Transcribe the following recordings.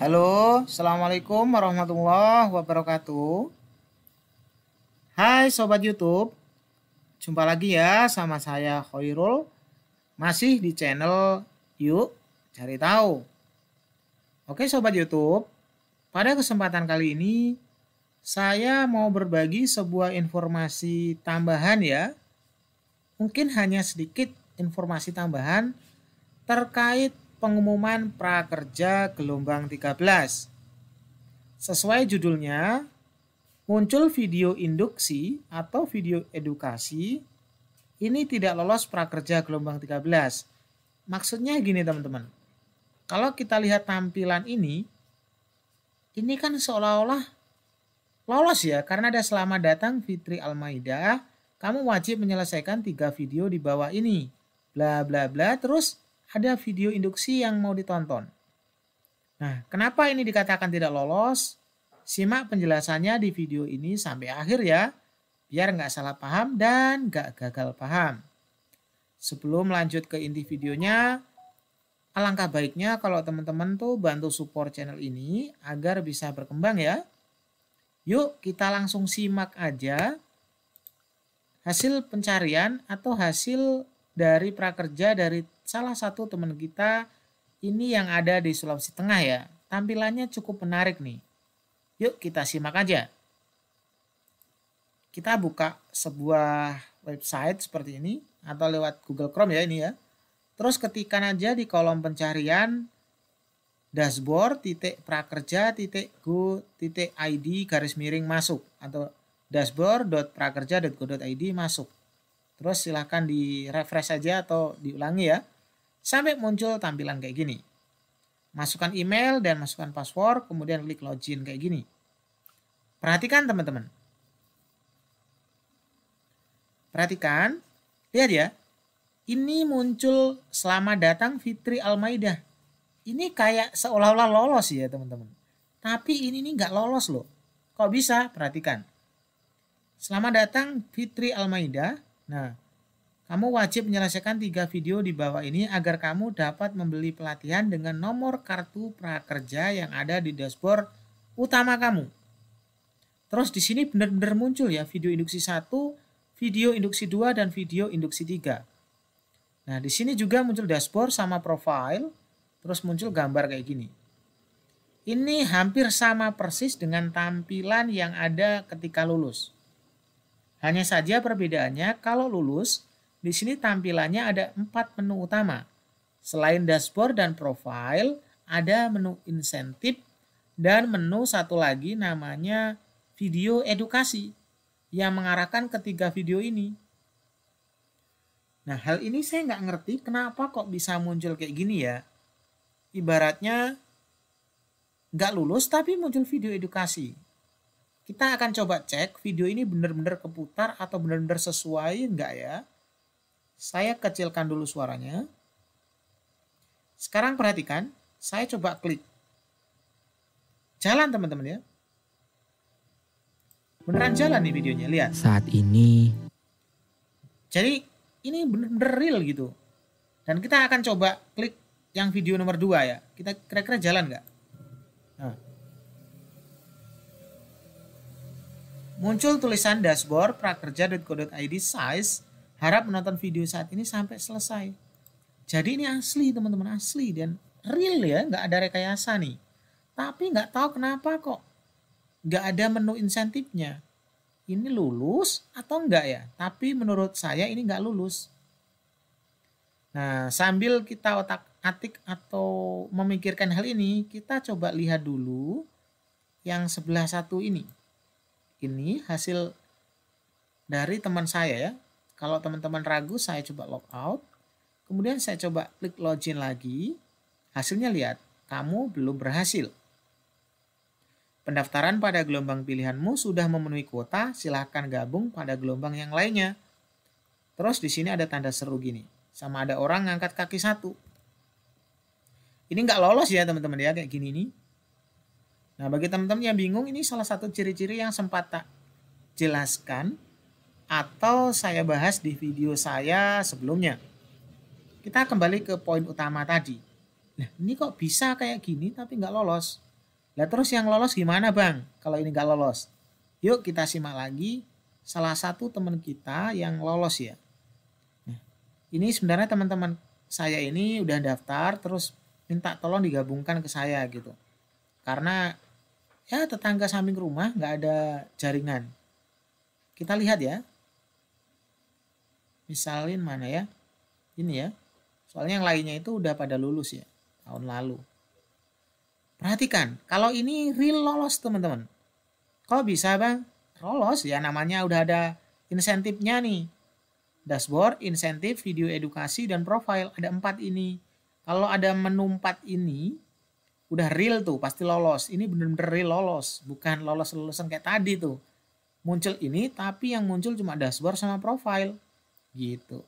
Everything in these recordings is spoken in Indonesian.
Halo, Assalamualaikum warahmatullahi wabarakatuh Hai Sobat Youtube Jumpa lagi ya sama saya Khairul Masih di channel Yuk Cari Tahu Oke Sobat Youtube Pada kesempatan kali ini Saya mau berbagi sebuah informasi tambahan ya Mungkin hanya sedikit informasi tambahan Terkait pengumuman prakerja gelombang 13. Sesuai judulnya, muncul video induksi atau video edukasi ini tidak lolos prakerja gelombang 13. Maksudnya gini teman-teman. Kalau kita lihat tampilan ini, ini kan seolah-olah lolos ya karena ada selamat datang Fitri Almaida, kamu wajib menyelesaikan tiga video di bawah ini. Bla bla bla terus ada video induksi yang mau ditonton. Nah, kenapa ini dikatakan tidak lolos? Simak penjelasannya di video ini sampai akhir ya, biar nggak salah paham dan nggak gagal paham. Sebelum lanjut ke inti videonya, alangkah baiknya kalau teman-teman tuh bantu support channel ini agar bisa berkembang ya. Yuk kita langsung simak aja hasil pencarian atau hasil dari prakerja dari salah satu teman kita ini yang ada di Sulawesi Tengah ya. Tampilannya cukup menarik nih. Yuk kita simak aja. Kita buka sebuah website seperti ini atau lewat Google Chrome ya ini ya. Terus ketikan aja di kolom pencarian dashboard titik prakerja titik go titik id garis miring masuk atau dashboard dashboard.prakerja.go.id masuk. Terus silahkan di refresh aja atau diulangi ya. Sampai muncul tampilan kayak gini. Masukkan email dan masukkan password, kemudian klik login kayak gini. Perhatikan teman-teman. Perhatikan, lihat ya. Ini muncul selamat datang Fitri Almaidah. Ini kayak seolah-olah lolos ya teman-teman. Tapi ini nih nggak lolos loh. Kok bisa? Perhatikan. Selamat datang Fitri Almaida. Nah, kamu wajib menyelesaikan tiga video di bawah ini agar kamu dapat membeli pelatihan dengan nomor kartu prakerja yang ada di dashboard utama kamu. Terus di sini benar-benar muncul ya video induksi 1, video induksi 2, dan video induksi 3. Nah di sini juga muncul dashboard sama profile, terus muncul gambar kayak gini. Ini hampir sama persis dengan tampilan yang ada ketika lulus. Hanya saja perbedaannya kalau lulus, di sini tampilannya ada empat menu utama. Selain dashboard dan profile, ada menu insentif dan menu satu lagi namanya video edukasi yang mengarahkan ketiga video ini. Nah hal ini saya nggak ngerti kenapa kok bisa muncul kayak gini ya. Ibaratnya nggak lulus tapi muncul video edukasi. Kita akan coba cek video ini benar-benar keputar atau benar-benar sesuai nggak ya. Saya kecilkan dulu suaranya. Sekarang perhatikan, saya coba klik. Jalan teman-teman ya. Beneran jalan nih videonya, lihat. Saat ini. Jadi ini bener-bener real gitu. Dan kita akan coba klik yang video nomor 2 ya. Kita kira-kira jalan nggak? Nah. Muncul tulisan dashboard prakerja.co.id size Harap menonton video saat ini sampai selesai. Jadi ini asli teman-teman, asli dan real ya, nggak ada rekayasa nih. Tapi nggak tahu kenapa kok nggak ada menu insentifnya. Ini lulus atau enggak ya? Tapi menurut saya ini nggak lulus. Nah, sambil kita otak-atik atau memikirkan hal ini, kita coba lihat dulu yang sebelah satu ini. Ini hasil dari teman saya ya, kalau teman-teman ragu, saya coba log out. Kemudian saya coba klik login lagi. Hasilnya lihat, kamu belum berhasil. Pendaftaran pada gelombang pilihanmu sudah memenuhi kuota, silahkan gabung pada gelombang yang lainnya. Terus di sini ada tanda seru gini, sama ada orang ngangkat kaki satu. Ini nggak lolos ya teman-teman ya, kayak gini nih. Nah bagi teman-teman yang bingung, ini salah satu ciri-ciri yang sempat tak jelaskan atau saya bahas di video saya sebelumnya. Kita kembali ke poin utama tadi. Nah, ini kok bisa kayak gini tapi nggak lolos? Lah terus yang lolos gimana bang kalau ini nggak lolos? Yuk kita simak lagi salah satu teman kita yang lolos ya. Nah, ini sebenarnya teman-teman saya ini udah daftar terus minta tolong digabungkan ke saya gitu. Karena ya tetangga samping rumah nggak ada jaringan. Kita lihat ya, misalin mana ya ini ya soalnya yang lainnya itu udah pada lulus ya tahun lalu perhatikan kalau ini real lolos teman-teman kok bisa bang lolos ya namanya udah ada insentifnya nih dashboard insentif video edukasi dan profile ada empat ini kalau ada menu empat ini udah real tuh pasti lolos ini bener-bener real lolos bukan lolos lulusan kayak tadi tuh muncul ini tapi yang muncul cuma dashboard sama profile gitu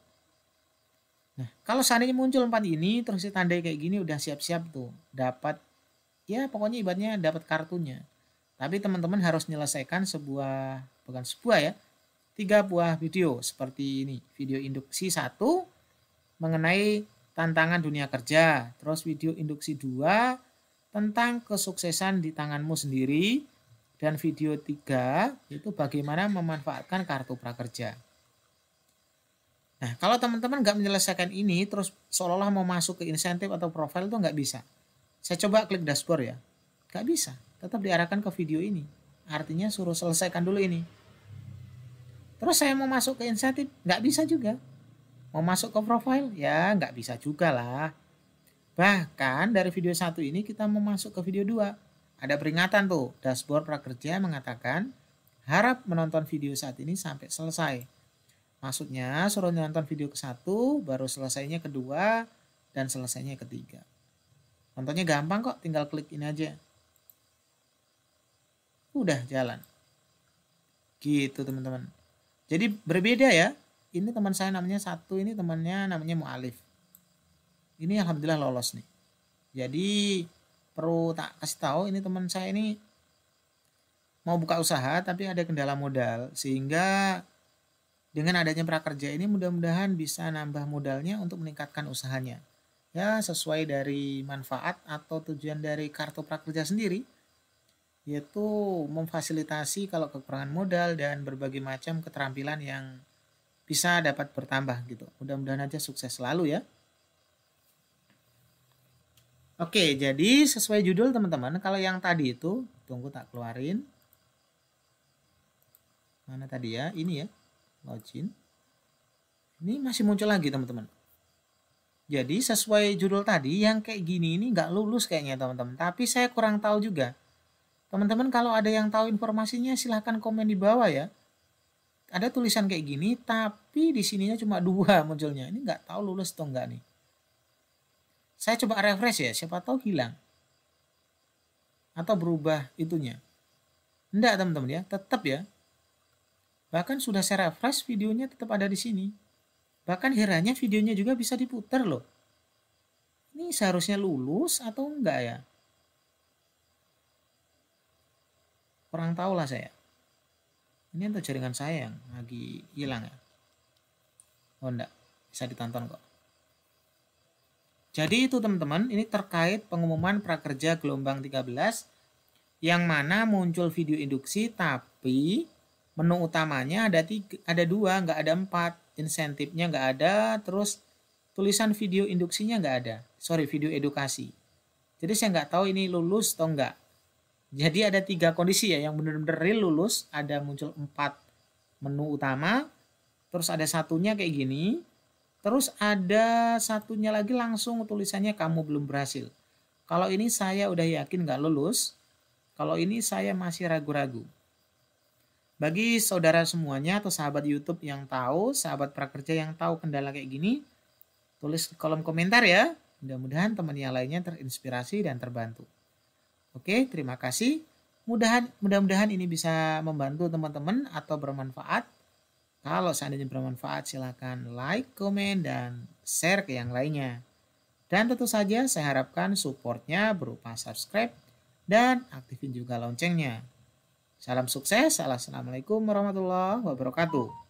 nah kalau seandainya muncul empat ini terus ditandai kayak gini udah siap-siap tuh dapat ya pokoknya ibaratnya dapat kartunya tapi teman-teman harus menyelesaikan sebuah bukan sebuah ya tiga buah video seperti ini video induksi satu mengenai tantangan dunia kerja terus video induksi dua tentang kesuksesan di tanganmu sendiri dan video tiga itu bagaimana memanfaatkan kartu prakerja. Nah, kalau teman-teman nggak menyelesaikan ini, terus seolah-olah mau masuk ke insentif atau profil itu nggak bisa. Saya coba klik dashboard ya. Nggak bisa. Tetap diarahkan ke video ini. Artinya suruh selesaikan dulu ini. Terus saya mau masuk ke insentif, nggak bisa juga. Mau masuk ke profil, ya nggak bisa juga lah. Bahkan dari video satu ini kita mau masuk ke video dua. Ada peringatan tuh, dashboard prakerja mengatakan harap menonton video saat ini sampai selesai Maksudnya suruh nonton video ke satu, baru selesainya kedua, dan selesainya ketiga. Contohnya gampang kok, tinggal klik ini aja. Udah jalan. Gitu teman-teman. Jadi berbeda ya. Ini teman saya namanya satu, ini temannya namanya Mu'alif. Ini alhamdulillah lolos nih. Jadi perlu tak kasih tahu ini teman saya ini mau buka usaha tapi ada kendala modal sehingga dengan adanya prakerja ini mudah-mudahan bisa nambah modalnya untuk meningkatkan usahanya. Ya, sesuai dari manfaat atau tujuan dari kartu prakerja sendiri, yaitu memfasilitasi kalau kekurangan modal dan berbagai macam keterampilan yang bisa dapat bertambah gitu. Mudah-mudahan aja sukses selalu ya. Oke, jadi sesuai judul teman-teman, kalau yang tadi itu, tunggu tak keluarin. Mana tadi ya? Ini ya login. Ini masih muncul lagi teman-teman. Jadi sesuai judul tadi yang kayak gini ini nggak lulus kayaknya teman-teman. Tapi saya kurang tahu juga. Teman-teman kalau ada yang tahu informasinya silahkan komen di bawah ya. Ada tulisan kayak gini tapi di sininya cuma dua munculnya. Ini nggak tahu lulus atau nggak nih. Saya coba refresh ya siapa tahu hilang. Atau berubah itunya. Enggak teman-teman ya tetap ya Bahkan sudah saya refresh videonya tetap ada di sini. Bahkan herannya videonya juga bisa diputar loh. Ini seharusnya lulus atau enggak ya? Kurang tahu lah saya. Ini untuk jaringan saya yang lagi hilang ya. Oh enggak, bisa ditonton kok. Jadi itu teman-teman, ini terkait pengumuman prakerja gelombang 13 yang mana muncul video induksi tapi menu utamanya ada tiga, ada dua nggak ada empat insentifnya nggak ada terus tulisan video induksinya nggak ada sorry video edukasi jadi saya nggak tahu ini lulus atau nggak jadi ada tiga kondisi ya yang benar-benar real lulus ada muncul empat menu utama terus ada satunya kayak gini terus ada satunya lagi langsung tulisannya kamu belum berhasil kalau ini saya udah yakin nggak lulus kalau ini saya masih ragu-ragu bagi saudara semuanya atau sahabat YouTube yang tahu, sahabat prakerja yang tahu kendala kayak gini, tulis di kolom komentar ya. Mudah-mudahan teman yang lainnya terinspirasi dan terbantu. Oke, terima kasih. Mudah-mudahan ini bisa membantu teman-teman atau bermanfaat. Kalau seandainya bermanfaat, silakan like, komen, dan share ke yang lainnya. Dan tentu saja saya harapkan supportnya berupa subscribe dan aktifin juga loncengnya. Salam sukses. Assalamualaikum warahmatullahi wabarakatuh.